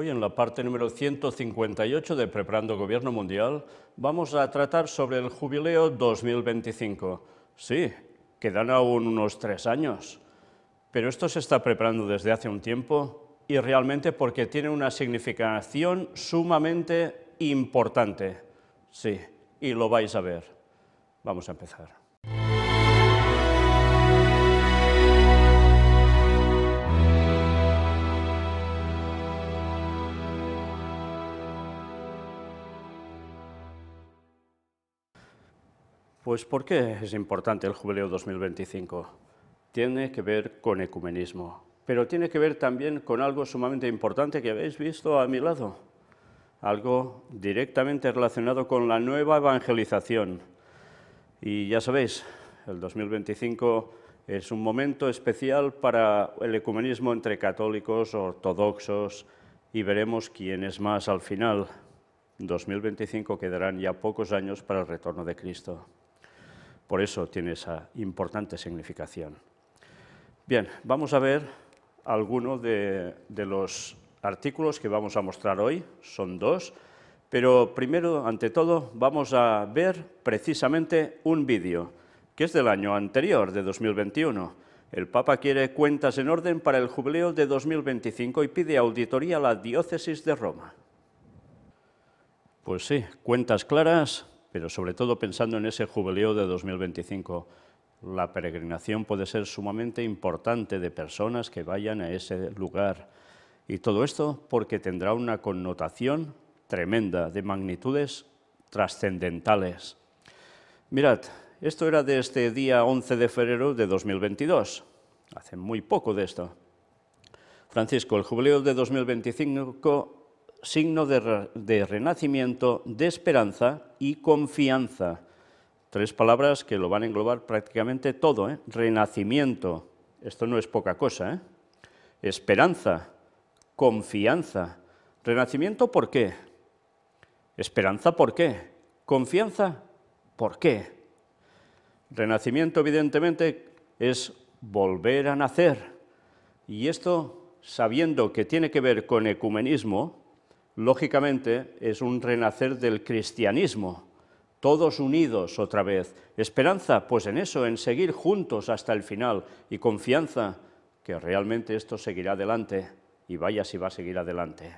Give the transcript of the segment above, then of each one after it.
Hoy en la parte número 158 de Preparando Gobierno Mundial vamos a tratar sobre el jubileo 2025. Sí, quedan aún unos tres años, pero esto se está preparando desde hace un tiempo y realmente porque tiene una significación sumamente importante. Sí, y lo vais a ver. Vamos a empezar. Pues ¿por qué es importante el Jubileo 2025? Tiene que ver con ecumenismo, pero tiene que ver también con algo sumamente importante que habéis visto a mi lado, algo directamente relacionado con la nueva evangelización. Y ya sabéis, el 2025 es un momento especial para el ecumenismo entre católicos, ortodoxos, y veremos quién es más al final. 2025 quedarán ya pocos años para el retorno de Cristo. Por eso tiene esa importante significación. Bien, vamos a ver algunos de, los artículos que vamos a mostrar hoy. Son dos. Pero primero, ante todo, vamos a ver precisamente un vídeo, que es del año anterior, de 2021. El Papa quiere cuentas en orden para el jubileo de 2025 y pide auditoría a la diócesis de Roma. Pues sí, cuentas claras, pero sobre todo pensando en ese jubileo de 2025. La peregrinación puede ser sumamente importante de personas que vayan a ese lugar. Y todo esto porque tendrá una connotación tremenda, de magnitudes trascendentales. Mirad, esto era de este día 11 de febrero de 2022, hace muy poco de esto. Francisco, el jubileo de 2025 signo de, renacimiento, de esperanza y confianza. Tres palabras que lo van a englobar prácticamente todo. ¿eh? Renacimiento, esto no es poca cosa. ¿eh? Esperanza, confianza. Renacimiento, ¿por qué? Esperanza, ¿por qué? Confianza, ¿por qué? Renacimiento, evidentemente, es volver a nacer. Y esto, sabiendo que tiene que ver con ecumenismo, lógicamente es un renacer del cristianismo, todos unidos otra vez. Esperanza, pues en eso, en seguir juntos hasta el final y confianza que realmente esto seguirá adelante y vaya si va a seguir adelante.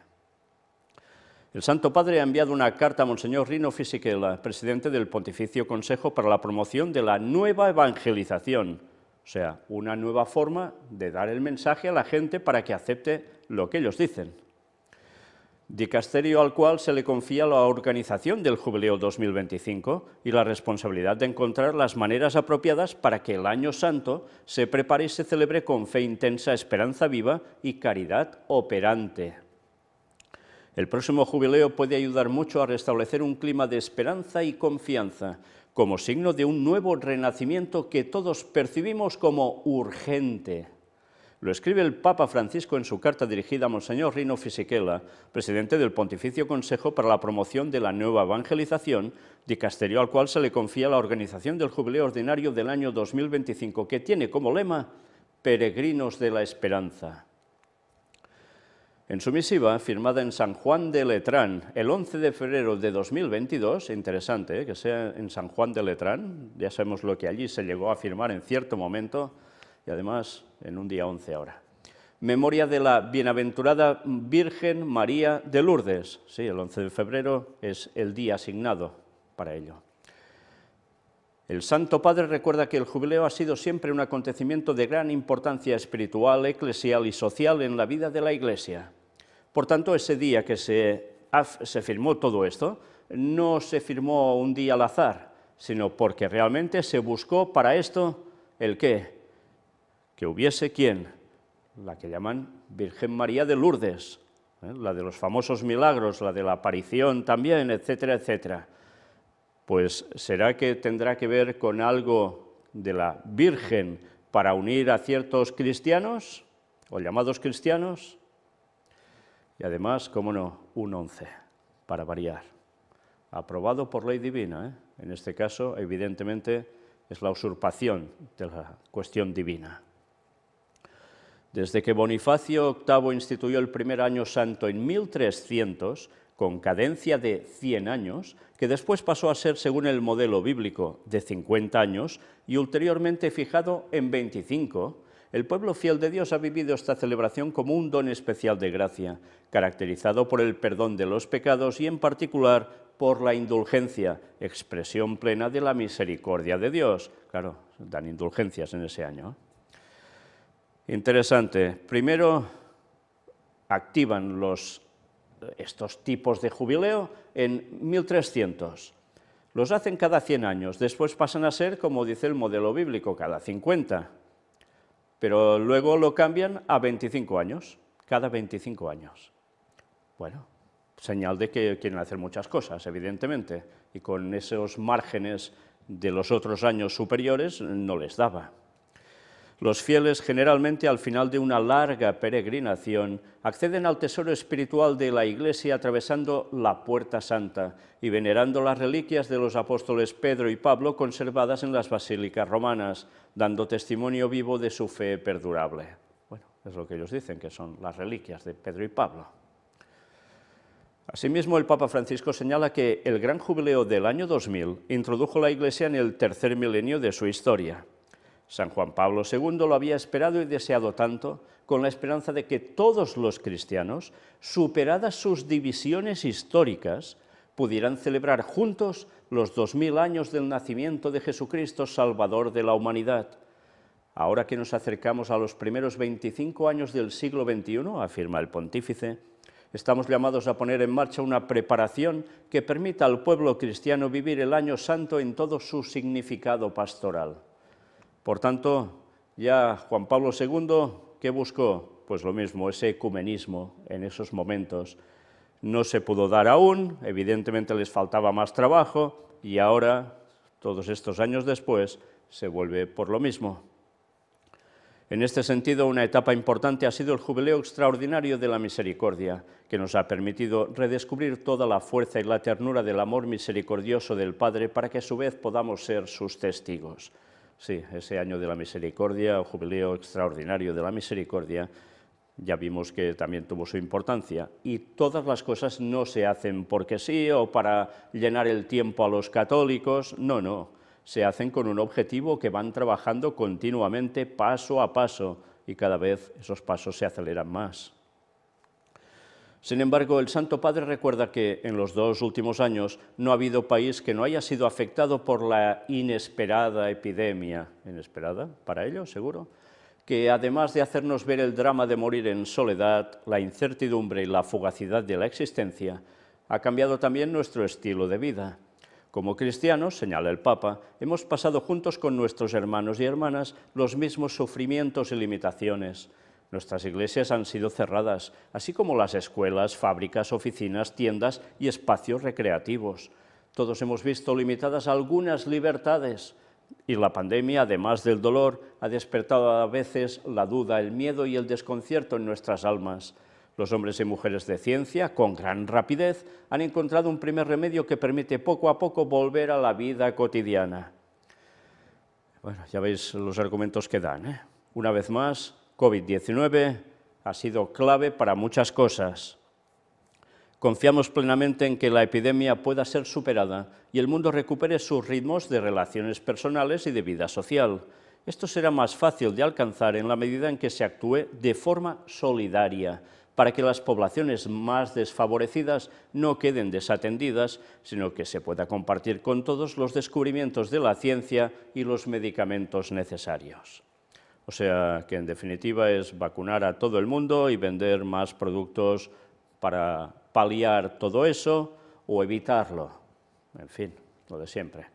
El Santo Padre ha enviado una carta a Monseñor Rino Fisichella, presidente del Pontificio Consejo para la promoción de la nueva evangelización, o sea, una nueva forma de dar el mensaje a la gente para que acepte lo que ellos dicen dicasterio al cual se le confía la organización del Jubileo 2025 y la responsabilidad de encontrar las maneras apropiadas para que el Año Santo se prepare y se celebre con fe intensa, esperanza viva y caridad operante. El próximo jubileo puede ayudar mucho a restablecer un clima de esperanza y confianza, como signo de un nuevo renacimiento que todos percibimos como urgente. Lo escribe el Papa Francisco en su carta dirigida a Monseñor Rino Fisichella, presidente del Pontificio Consejo para la Promoción de la Nueva Evangelización, dicasterio al cual se le confía la organización del Jubileo Ordinario del año 2025, que tiene como lema Peregrinos de la Esperanza. En su misiva, firmada en San Juan de Letrán el 11 de febrero de 2022, interesante ¿eh? que sea en San Juan de Letrán, ya sabemos lo que allí se llegó a firmar en cierto momento, y además en un día 11 ahora. Memoria de la bienaventurada Virgen María de Lourdes. Sí, el 11 de febrero es el día asignado para ello. El Santo Padre recuerda que el jubileo ha sido siempre un acontecimiento de gran importancia espiritual, eclesial y social en la vida de la Iglesia. Por tanto, ese día que se, se, firmó todo esto, no se firmó un día al azar, sino porque realmente se buscó para esto el qué? que hubiese quien la que llaman Virgen María de Lourdes, ¿eh? la de los famosos milagros, la de la aparición también, etcétera, etcétera. Pues será que tendrá que ver con algo de la Virgen para unir a ciertos cristianos o llamados cristianos. Y además, cómo no, un once, para variar. Aprobado por ley divina, ¿eh? en este caso, evidentemente, es la usurpación de la cuestión divina. Desde que Bonifacio VIII instituyó el primer año santo en 1300, con cadencia de 100 años, que después pasó a ser según el modelo bíblico de 50 años y ulteriormente fijado en 25, el pueblo fiel de Dios ha vivido esta celebración como un don especial de gracia, caracterizado por el perdón de los pecados y en particular por la indulgencia, expresión plena de la misericordia de Dios. Claro, dan indulgencias en ese año. Interesante. Primero, activan estos tipos de jubileo en 1300. Los hacen cada 100 años, después pasan a ser, como dice el modelo bíblico, cada 50. Pero luego lo cambian a 25 años, cada 25 años. Bueno, señal de que quieren hacer muchas cosas, evidentemente, y con esos márgenes de los otros años superiores no les daba. Los fieles, generalmente al final de una larga peregrinación, acceden al tesoro espiritual de la Iglesia atravesando la Puerta Santa y venerando las reliquias de los apóstoles Pedro y Pablo conservadas en las basílicas romanas, dando testimonio vivo de su fe perdurable. Bueno, es lo que ellos dicen, que son las reliquias de Pedro y Pablo. Asimismo, el Papa Francisco señala que el gran jubileo del año 2000 introdujo la Iglesia en el tercer milenio de su historia San Juan Pablo II lo había esperado y deseado tanto con la esperanza de que todos los cristianos, superadas sus divisiones históricas, pudieran celebrar juntos los dos mil años del nacimiento de Jesucristo, Salvador de la humanidad. Ahora que nos acercamos a los primeros 25 años del siglo XXI, afirma el pontífice, estamos llamados a poner en marcha una preparación que permita al pueblo cristiano vivir el año santo en todo su significado pastoral. Por tanto, ya Juan Pablo II, ¿qué buscó? Pues lo mismo, ese ecumenismo en esos momentos. No se pudo dar aún, evidentemente les faltaba más trabajo y ahora, todos estos años después, se vuelve por lo mismo. En este sentido, una etapa importante ha sido el Jubileo Extraordinario de la Misericordia, que nos ha permitido redescubrir toda la fuerza y la ternura del amor misericordioso del Padre para que a su vez podamos ser sus testigos. Sí, ese año de la misericordia, el jubileo extraordinario de la misericordia, ya vimos que también tuvo su importancia. Y todas las cosas no se hacen porque sí o para llenar el tiempo a los católicos, no, no. Se hacen con un objetivo que van trabajando continuamente, paso a paso, y cada vez esos pasos se aceleran más. Sin embargo, el Santo Padre recuerda que en los dos últimos años no ha habido país que no haya sido afectado por la inesperada epidemia, inesperada para ello, seguro, que además de hacernos ver el drama de morir en soledad, la incertidumbre y la fugacidad de la existencia, ha cambiado también nuestro estilo de vida. Como cristianos, señala el Papa, hemos pasado juntos con nuestros hermanos y hermanas los mismos sufrimientos y limitaciones, Nuestras iglesias han sido cerradas, así como las escuelas, fábricas, oficinas, tiendas y espacios recreativos. Todos hemos visto limitadas algunas libertades y la pandemia, además del dolor, ha despertado a veces la duda, el miedo y el desconcierto en nuestras almas. Los hombres y mujeres de ciencia, con gran rapidez, han encontrado un primer remedio que permite poco a poco volver a la vida cotidiana. Bueno, ya veis los argumentos que dan. ¿eh? Una vez más, COVID-19 ha sido clave para muchas cosas. Confiamos plenamente en que la epidemia pueda ser superada y el mundo recupere sus ritmos de relaciones personales y de vida social. Esto será más fácil de alcanzar en la medida en que se actúe de forma solidaria, para que las poblaciones más desfavorecidas no queden desatendidas, sino que se pueda compartir con todos los descubrimientos de la ciencia y los medicamentos necesarios. O sea que en definitiva es vacunar a todo el mundo y vender más productos para paliar todo eso o evitarlo. En fin, lo de siempre.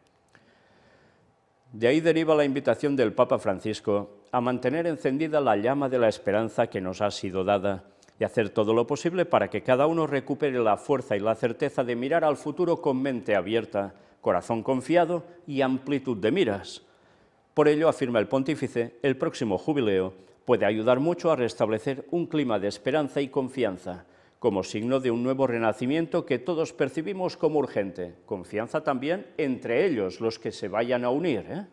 De ahí deriva la invitación del Papa Francisco a mantener encendida la llama de la esperanza que nos ha sido dada y hacer todo lo posible para que cada uno recupere la fuerza y la certeza de mirar al futuro con mente abierta, corazón confiado y amplitud de miras, por ello, afirma el pontífice, el próximo jubileo puede ayudar mucho a restablecer un clima de esperanza y confianza, como signo de un nuevo renacimiento que todos percibimos como urgente. Confianza también entre ellos, los que se vayan a unir. ¿eh?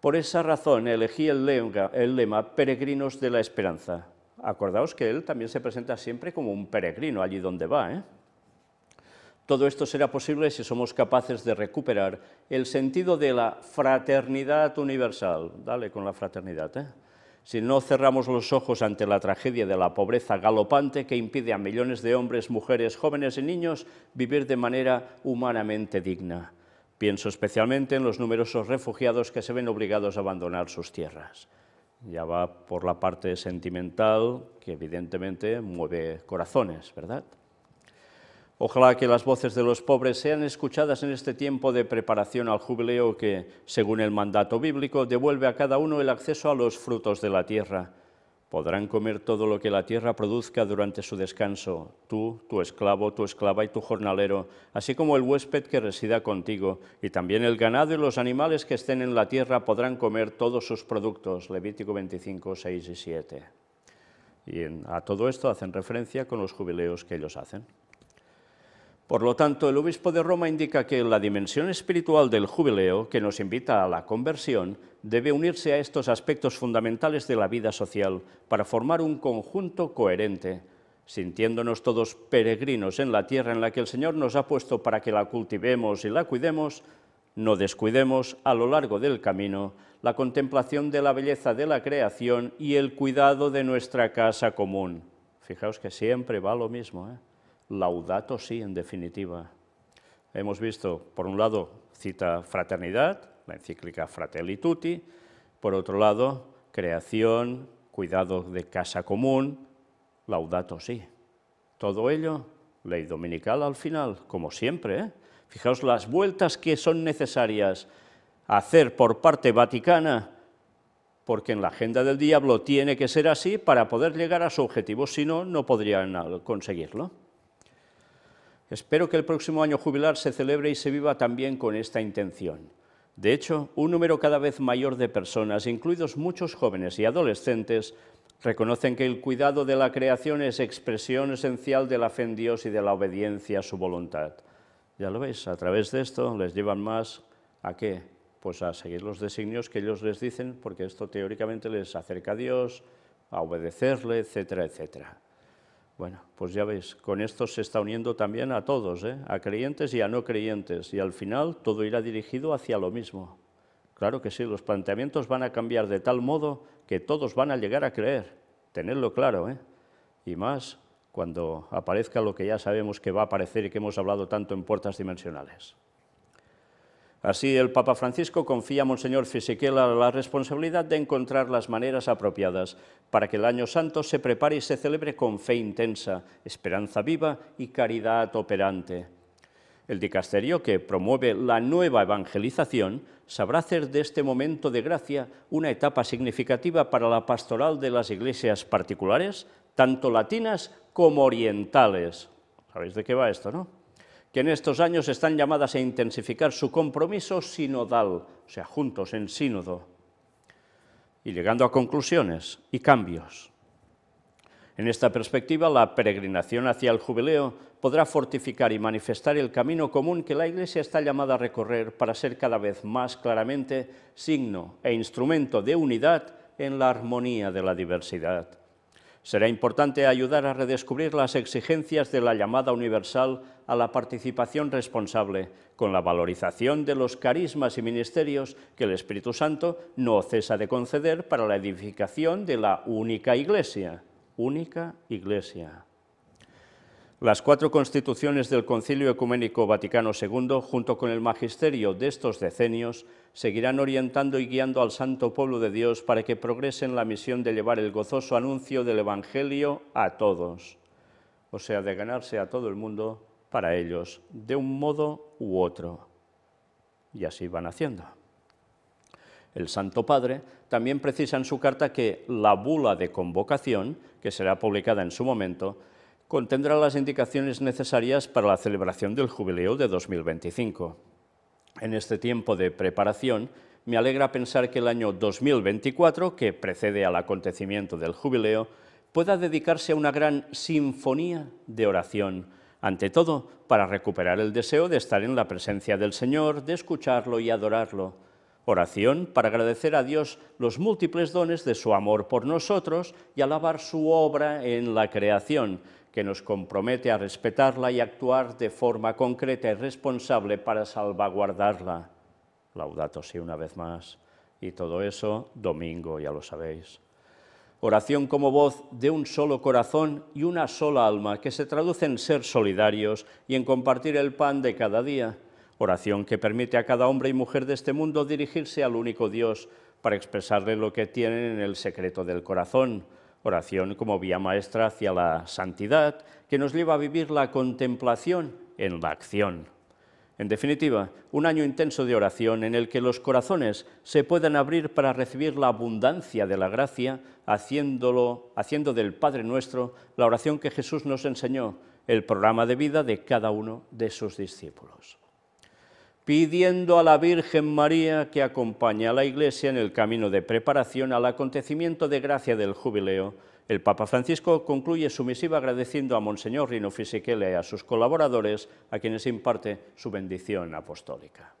Por esa razón elegí el, lema, el lema Peregrinos de la Esperanza. Acordaos que él también se presenta siempre como un peregrino allí donde va. ¿eh? Todo esto será posible si somos capaces de recuperar el sentido de la fraternidad universal. Dale con la fraternidad. ¿eh? Si no cerramos los ojos ante la tragedia de la pobreza galopante que impide a millones de hombres, mujeres, jóvenes y niños vivir de manera humanamente digna. Pienso especialmente en los numerosos refugiados que se ven obligados a abandonar sus tierras. Ya va por la parte sentimental, que evidentemente mueve corazones, ¿verdad? Ojalá que las voces de los pobres sean escuchadas en este tiempo de preparación al jubileo que, según el mandato bíblico, devuelve a cada uno el acceso a los frutos de la tierra. Podrán comer todo lo que la tierra produzca durante su descanso, tú, tu esclavo, tu esclava y tu jornalero, así como el huésped que resida contigo, y también el ganado y los animales que estén en la tierra podrán comer todos sus productos. Levítico 25, 6 y 7. Y a todo esto hacen referencia con los jubileos que ellos hacen. Por lo tanto, el obispo de Roma indica que la dimensión espiritual del jubileo, que nos invita a la conversión, debe unirse a estos aspectos fundamentales de la vida social para formar un conjunto coherente, sintiéndonos todos peregrinos en la tierra en la que el Señor nos ha puesto para que la cultivemos y la cuidemos, no descuidemos a lo largo del camino la contemplación de la belleza de la creación y el cuidado de nuestra casa común. Fijaos que siempre va lo mismo. ¿eh? Laudato sí, en definitiva. Hemos visto, por un lado, cita fraternidad, la encíclica Fratelli Tutti, por otro lado, creación, cuidado de casa común, Laudato sí. Todo ello, ley dominical al final, como siempre. ¿eh? Fijaos las vueltas que son necesarias hacer por parte vaticana, porque en la agenda del diablo tiene que ser así para poder llegar a su objetivo, si no, no podrían conseguirlo. Espero que el próximo año jubilar se celebre y se viva también con esta intención. De hecho, un número cada vez mayor de personas, incluidos muchos jóvenes y adolescentes, reconocen que el cuidado de la creación es expresión esencial de la fe en Dios y de la obediencia a su voluntad. Ya lo veis, a través de esto les llevan más a qué? Pues a seguir los designios que ellos les dicen, porque esto teóricamente les acerca a Dios, a obedecerle, etcétera, etcétera. Bueno, pues ya veis, con esto se está uniendo también a todos, ¿eh? a creyentes y a no creyentes, y al final todo irá dirigido hacia lo mismo. Claro que sí, los planteamientos van a cambiar de tal modo que todos van a llegar a creer, tenerlo claro, ¿eh? y más cuando aparezca lo que ya sabemos que va a aparecer y que hemos hablado tanto en puertas dimensionales. Así, el Papa Francisco confía a Monseñor Fisichella la responsabilidad de encontrar las maneras apropiadas para que el Año Santo se prepare y se celebre con fe intensa, esperanza viva y caridad operante. El dicasterio que promueve la nueva evangelización sabrá hacer de este momento de gracia una etapa significativa para la pastoral de las iglesias particulares, tanto latinas como orientales. ¿Sabéis de qué va esto, no? que en estos años están llamadas a intensificar su compromiso sinodal, o sea, juntos en sínodo, y llegando a conclusiones y cambios. En esta perspectiva, la peregrinación hacia el jubileo podrá fortificar y manifestar el camino común que la Iglesia está llamada a recorrer para ser cada vez más claramente signo e instrumento de unidad en la armonía de la diversidad. Será importante ayudar a redescubrir las exigencias de la llamada universal a la participación responsable, con la valorización de los carismas y ministerios que el Espíritu Santo no cesa de conceder para la edificación de la única Iglesia. Única Iglesia. Las cuatro constituciones del Concilio Ecuménico Vaticano II, junto con el magisterio de estos decenios, seguirán orientando y guiando al santo pueblo de Dios para que progrese en la misión de llevar el gozoso anuncio del Evangelio a todos, o sea, de ganarse a todo el mundo para ellos de un modo u otro. Y así van haciendo. El Santo Padre también precisa en su carta que la bula de convocación, que será publicada en su momento, contendrá las indicaciones necesarias para la celebración del jubileo de 2025. En este tiempo de preparación, me alegra pensar que el año 2024, que precede al acontecimiento del jubileo, pueda dedicarse a una gran sinfonía de oración ante todo para recuperar el deseo de estar en la presencia del Señor, de escucharlo y adorarlo. Oración para agradecer a Dios los múltiples dones de su amor por nosotros y alabar su obra en la creación, que nos compromete a respetarla y actuar de forma concreta y responsable para salvaguardarla. Laudato y una vez más. Y todo eso, domingo, ya lo sabéis oración como voz de un solo corazón y una sola alma, que se traduce en ser solidarios y en compartir el pan de cada día, oración que permite a cada hombre y mujer de este mundo dirigirse al único Dios para expresarle lo que tienen en el secreto del corazón, oración como vía maestra hacia la santidad, que nos lleva a vivir la contemplación en la acción. En definitiva, un año intenso de oración en el que los corazones se puedan abrir para recibir la abundancia de la gracia, haciéndolo, haciendo del Padre nuestro la oración que Jesús nos enseñó, el programa de vida de cada uno de sus discípulos. Pidiendo a la Virgen María que acompañe a la Iglesia en el camino de preparación al acontecimiento de gracia del jubileo, el Papa Francisco concluye su misiva agradeciendo a Monseñor Rino Fisichella y a sus colaboradores, a quienes imparte su bendición apostólica.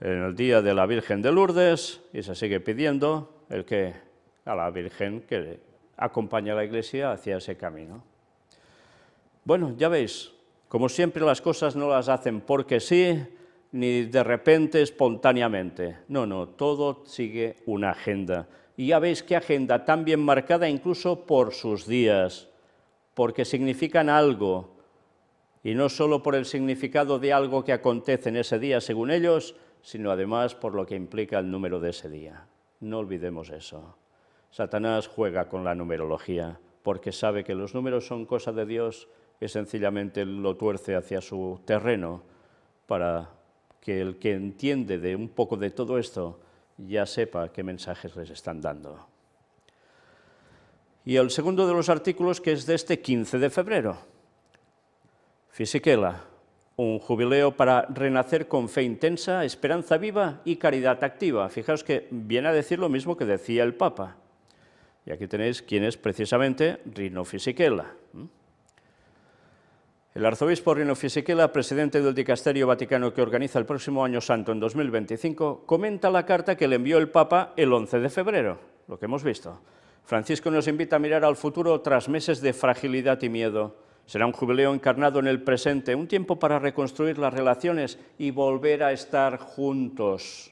En el día de la Virgen de Lourdes, y se sigue pidiendo el que a la Virgen que acompaña a la Iglesia hacia ese camino. Bueno, ya veis, como siempre las cosas no las hacen porque sí, ni de repente espontáneamente. No, no, todo sigue una agenda y ya veis qué agenda tan bien marcada incluso por sus días, porque significan algo, y no solo por el significado de algo que acontece en ese día según ellos, sino además por lo que implica el número de ese día. No olvidemos eso. Satanás juega con la numerología, porque sabe que los números son cosa de Dios que sencillamente lo tuerce hacia su terreno para que el que entiende de un poco de todo esto ya sepa qué mensajes les están dando. Y el segundo de los artículos, que es de este 15 de febrero. Fisiquela, un jubileo para renacer con fe intensa, esperanza viva y caridad activa. Fijaos que viene a decir lo mismo que decía el Papa. Y aquí tenéis quién es precisamente Rino Fisichella. El arzobispo Rino Fisichella, presidente del Dicasterio Vaticano que organiza el próximo Año Santo en 2025, comenta la carta que le envió el Papa el 11 de febrero, lo que hemos visto. Francisco nos invita a mirar al futuro tras meses de fragilidad y miedo. Será un jubileo encarnado en el presente, un tiempo para reconstruir las relaciones y volver a estar juntos.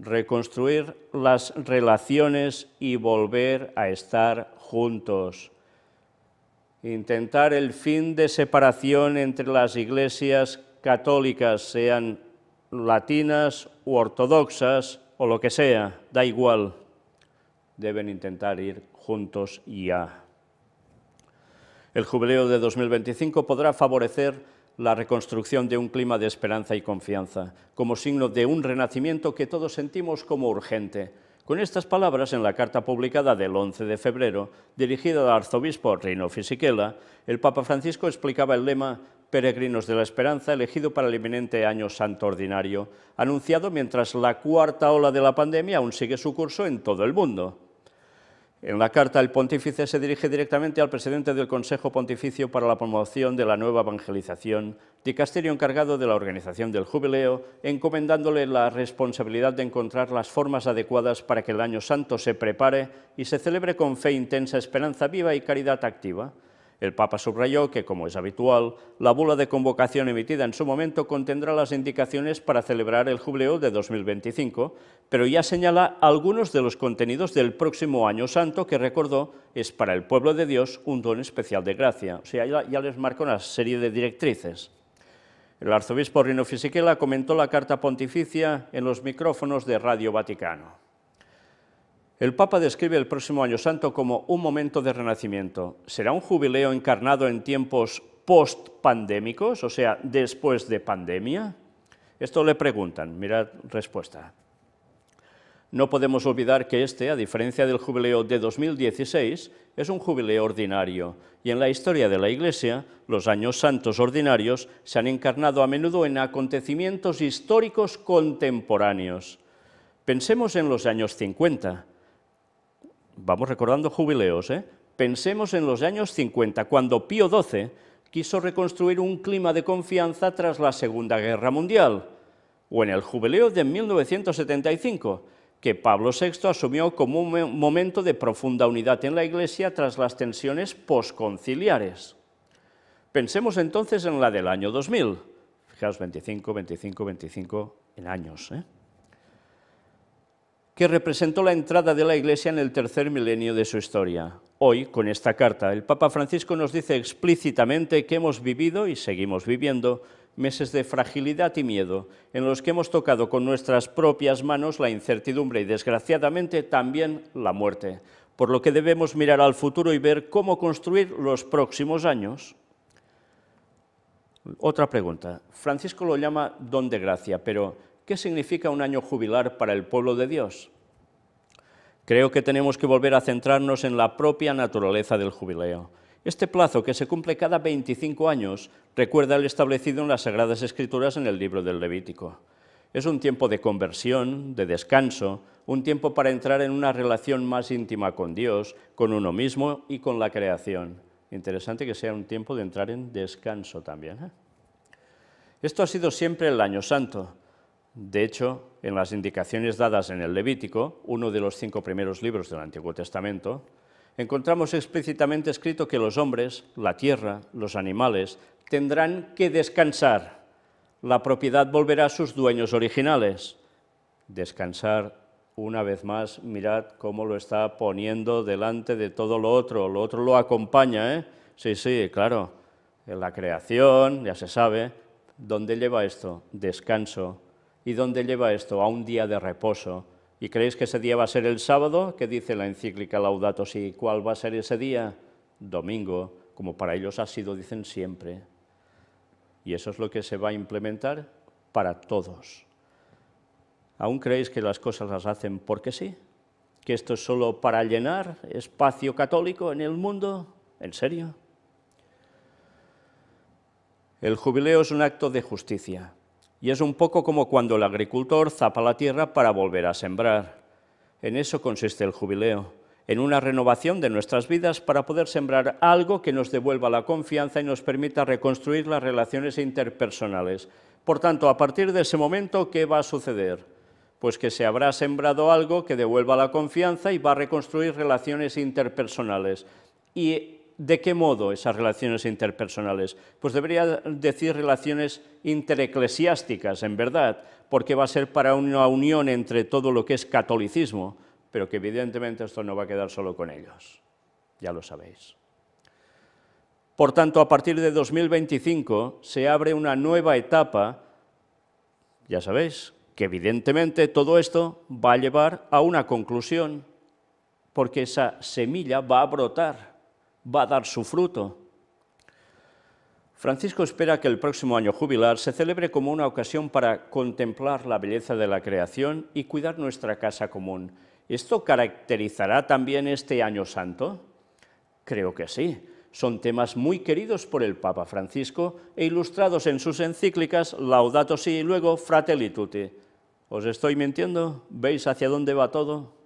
Reconstruir las relaciones y volver a estar juntos intentar el fin de separación entre las iglesias católicas, sean latinas u ortodoxas o lo que sea, da igual, deben intentar ir juntos ya. El jubileo de 2025 podrá favorecer la reconstrucción de un clima de esperanza y confianza, como signo de un renacimiento que todos sentimos como urgente, con estas palabras, en la carta publicada del 11 de febrero, dirigida al arzobispo Rino Fisichella, el Papa Francisco explicaba el lema Peregrinos de la Esperanza, elegido para el inminente Año Santo Ordinario, anunciado mientras la cuarta ola de la pandemia aún sigue su curso en todo el mundo. En la carta, el pontífice se dirige directamente al presidente del Consejo Pontificio para la Promoción de la Nueva Evangelización, dicasterio encargado de la organización del jubileo, encomendándole la responsabilidad de encontrar las formas adecuadas para que el Año Santo se prepare y se celebre con fe intensa, esperanza viva y caridad activa. El Papa subrayó que, como es habitual, la bula de convocación emitida en su momento contendrá las indicaciones para celebrar el jubileo de 2025, pero ya señala algunos de los contenidos del próximo año santo que recordó es para el pueblo de Dios un don especial de gracia. O sea, ya, les marcó una serie de directrices. El arzobispo Rino Fisichella comentó la carta pontificia en los micrófonos de Radio Vaticano. El Papa describe el próximo Año Santo como un momento de renacimiento. ¿Será un jubileo encarnado en tiempos post-pandémicos, o sea, después de pandemia? Esto le preguntan, mirad respuesta. No podemos olvidar que este, a diferencia del jubileo de 2016, es un jubileo ordinario, y en la historia de la Iglesia, los años santos ordinarios se han encarnado a menudo en acontecimientos históricos contemporáneos. Pensemos en los años 50, vamos recordando jubileos, ¿eh? pensemos en los años 50, cuando Pío XII quiso reconstruir un clima de confianza tras la Segunda Guerra Mundial, o en el jubileo de 1975, que Pablo VI asumió como un momento de profunda unidad en la Iglesia tras las tensiones posconciliares. Pensemos entonces en la del año 2000. Fijaos, 25, 25, 25 en años. ¿eh? que representó la entrada de la Iglesia en el tercer milenio de su historia. Hoy, con esta carta, el Papa Francisco nos dice explícitamente que hemos vivido y seguimos viviendo meses de fragilidad y miedo, en los que hemos tocado con nuestras propias manos la incertidumbre y, desgraciadamente, también la muerte, por lo que debemos mirar al futuro y ver cómo construir los próximos años. Otra pregunta. Francisco lo llama don de gracia, pero ¿Qué significa un año jubilar para el pueblo de Dios? Creo que tenemos que volver a centrarnos en la propia naturaleza del jubileo. Este plazo, que se cumple cada 25 años, recuerda el establecido en las Sagradas Escrituras en el libro del Levítico. Es un tiempo de conversión, de descanso, un tiempo para entrar en una relación más íntima con Dios, con uno mismo y con la creación. Interesante que sea un tiempo de entrar en descanso también. ¿eh? Esto ha sido siempre el Año Santo, de hecho, en las indicaciones dadas en el Levítico, uno de los cinco primeros libros del Antiguo Testamento, encontramos explícitamente escrito que los hombres, la tierra, los animales, tendrán que descansar. La propiedad volverá a sus dueños originales. Descansar, una vez más, mirad cómo lo está poniendo delante de todo lo otro. Lo otro lo acompaña, ¿eh? Sí, sí, claro. En la creación, ya se sabe. ¿Dónde lleva esto? Descanso ¿Y dónde lleva esto? A un día de reposo. ¿Y creéis que ese día va a ser el sábado? ¿Qué dice la encíclica Laudato Si? ¿Cuál va a ser ese día? Domingo, como para ellos ha sido, dicen siempre. Y eso es lo que se va a implementar para todos. ¿Aún creéis que las cosas las hacen porque sí? ¿Que esto es solo para llenar espacio católico en el mundo? ¿En serio? El jubileo es un acto de justicia, y es un poco como cuando el agricultor zapa la tierra para volver a sembrar. En eso consiste el jubileo, en una renovación de nuestras vidas para poder sembrar algo que nos devuelva la confianza y nos permita reconstruir las relaciones interpersonales. Por tanto, a partir de ese momento, ¿qué va a suceder? Pues que se habrá sembrado algo que devuelva la confianza y va a reconstruir relaciones interpersonales. Y ¿De qué modo esas relaciones interpersonales? Pues debería decir relaciones intereclesiásticas, en verdad, porque va a ser para una unión entre todo lo que es catolicismo, pero que evidentemente esto no va a quedar solo con ellos, ya lo sabéis. Por tanto, a partir de 2025 se abre una nueva etapa, ya sabéis, que evidentemente todo esto va a llevar a una conclusión, porque esa semilla va a brotar va a dar su fruto. Francisco espera que el próximo año jubilar se celebre como una ocasión para contemplar la belleza de la creación y cuidar nuestra casa común. ¿Esto caracterizará también este año santo? Creo que sí. Son temas muy queridos por el Papa Francisco e ilustrados en sus encíclicas Laudato Si y luego Fratelli Tutti. ¿Os estoy mintiendo? ¿Veis hacia dónde va todo?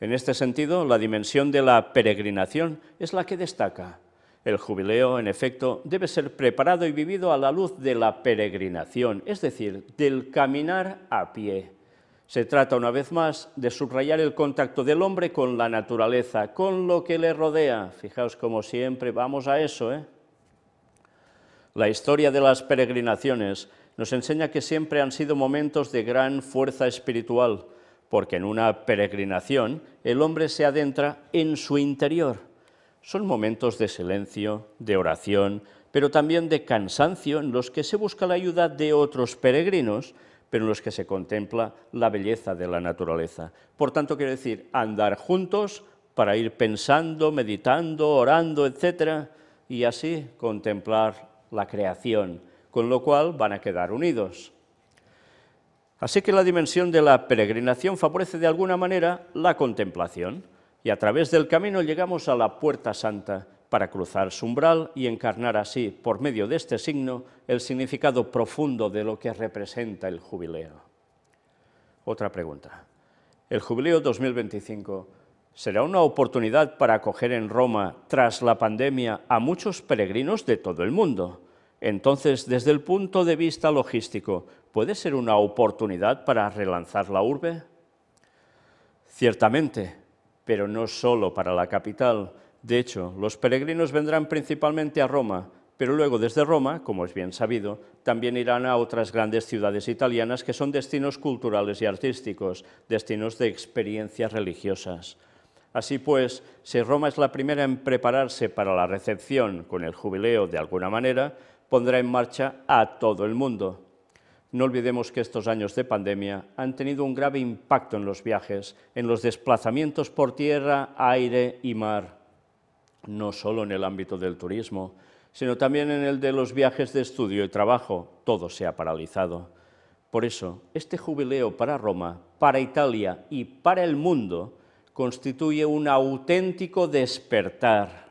En este sentido, la dimensión de la peregrinación es la que destaca. El jubileo, en efecto, debe ser preparado y vivido a la luz de la peregrinación, es decir, del caminar a pie. Se trata, una vez más, de subrayar el contacto del hombre con la naturaleza, con lo que le rodea. Fijaos como siempre vamos a eso. ¿eh? La historia de las peregrinaciones nos enseña que siempre han sido momentos de gran fuerza espiritual, porque en una peregrinación el hombre se adentra en su interior. Son momentos de silencio, de oración, pero también de cansancio en los que se busca la ayuda de otros peregrinos, pero en los que se contempla la belleza de la naturaleza. Por tanto, quiero decir, andar juntos para ir pensando, meditando, orando, etcétera, y así contemplar la creación, con lo cual van a quedar unidos. Así que la dimensión de la peregrinación favorece de alguna manera la contemplación y a través del camino llegamos a la puerta santa para cruzar su umbral y encarnar así, por medio de este signo, el significado profundo de lo que representa el jubileo. Otra pregunta. ¿El jubileo 2025 será una oportunidad para acoger en Roma, tras la pandemia, a muchos peregrinos de todo el mundo? Entonces, desde el punto de vista logístico, ¿puede ser una oportunidad para relanzar la urbe? Ciertamente, pero no solo para la capital. De hecho, los peregrinos vendrán principalmente a Roma, pero luego desde Roma, como es bien sabido, también irán a otras grandes ciudades italianas que son destinos culturales y artísticos, destinos de experiencias religiosas. Así pues, si Roma es la primera en prepararse para la recepción con el jubileo de alguna manera, pondrá en marcha a todo el mundo. No olvidemos que estos años de pandemia han tenido un grave impacto en los viajes, en los desplazamientos por tierra, aire y mar, no solo en el ámbito del turismo, sino también en el de los viajes de estudio y trabajo. Todo se ha paralizado. Por eso, este jubileo para Roma, para Italia y para el mundo constituye un auténtico despertar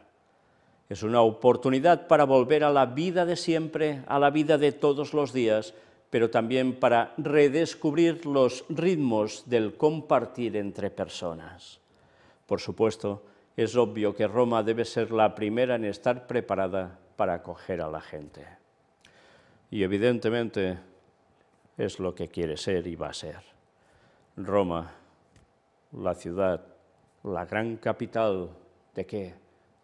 es una oportunidad para volver a la vida de siempre, a la vida de todos los días, pero también para redescubrir los ritmos del compartir entre personas. Por supuesto, es obvio que Roma debe ser la primera en estar preparada para acoger a la gente. Y evidentemente es lo que quiere ser y va a ser. Roma, la ciudad, la gran capital de qué?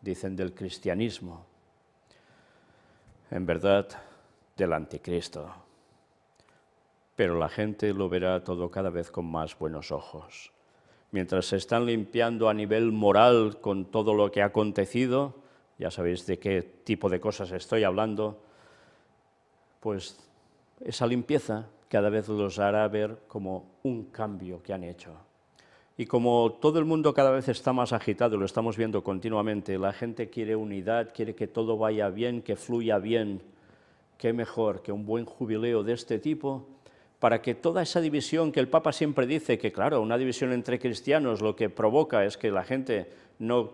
dicen del cristianismo, en verdad del anticristo. Pero la gente lo verá todo cada vez con más buenos ojos. Mientras se están limpiando a nivel moral con todo lo que ha acontecido, ya sabéis de qué tipo de cosas estoy hablando, pues esa limpieza cada vez los hará ver como un cambio que han hecho y como todo el mundo cada vez está más agitado, lo estamos viendo continuamente, la gente quiere unidad, quiere que todo vaya bien, que fluya bien, qué mejor que un buen jubileo de este tipo para que toda esa división que el Papa siempre dice, que claro, una división entre cristianos lo que provoca es que la gente no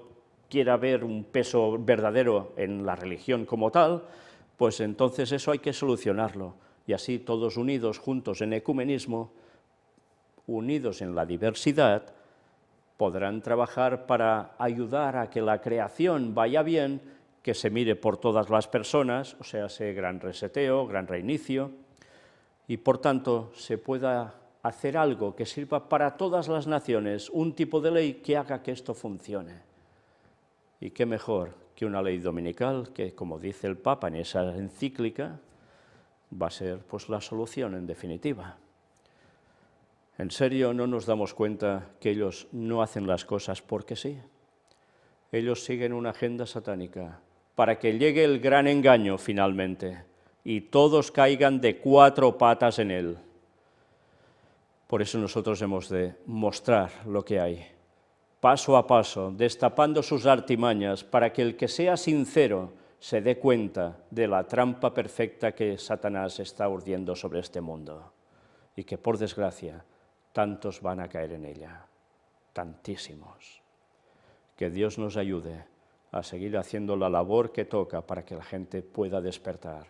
quiera ver un peso verdadero en la religión como tal, pues entonces eso hay que solucionarlo. Y así todos unidos, juntos en ecumenismo, unidos en la diversidad, podrán trabajar para ayudar a que la creación vaya bien, que se mire por todas las personas, o sea, ese gran reseteo, gran reinicio, y por tanto se pueda hacer algo que sirva para todas las naciones, un tipo de ley que haga que esto funcione. Y qué mejor que una ley dominical que, como dice el Papa en esa encíclica, va a ser pues, la solución en definitiva. ¿En serio no nos damos cuenta que ellos no hacen las cosas porque sí? Ellos siguen una agenda satánica para que llegue el gran engaño finalmente y todos caigan de cuatro patas en él. Por eso nosotros hemos de mostrar lo que hay, paso a paso, destapando sus artimañas para que el que sea sincero se dé cuenta de la trampa perfecta que Satanás está urdiendo sobre este mundo y que, por desgracia, tantos van a caer en ella, tantísimos. Que Dios nos ayude a seguir haciendo la labor que toca para que la gente pueda despertar.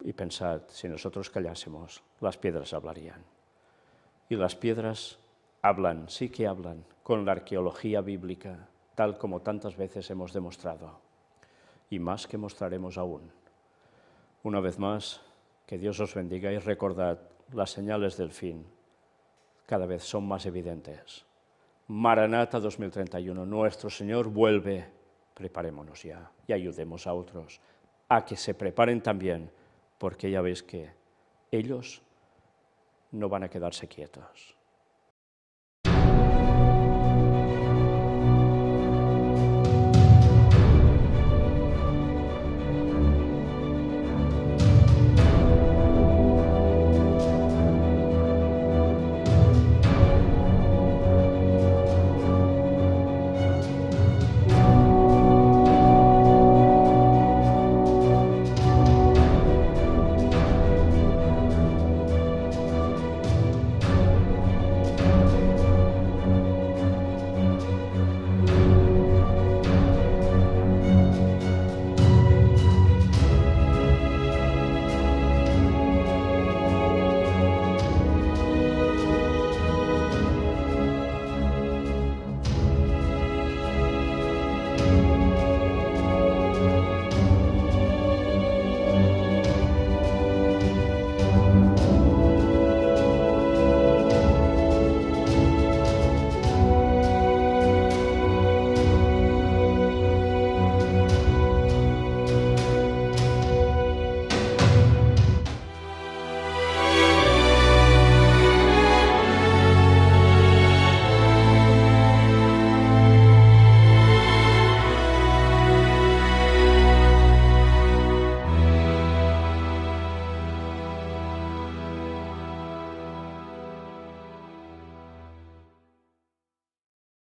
Y pensad, si nosotros callásemos, las piedras hablarían. Y las piedras hablan, sí que hablan, con la arqueología bíblica, tal como tantas veces hemos demostrado. Y más que mostraremos aún. Una vez más, que Dios os bendiga y recordad las señales del fin cada vez son más evidentes. Maranata 2031, nuestro Señor vuelve, preparémonos ya y ayudemos a otros a que se preparen también, porque ya veis que ellos no van a quedarse quietos.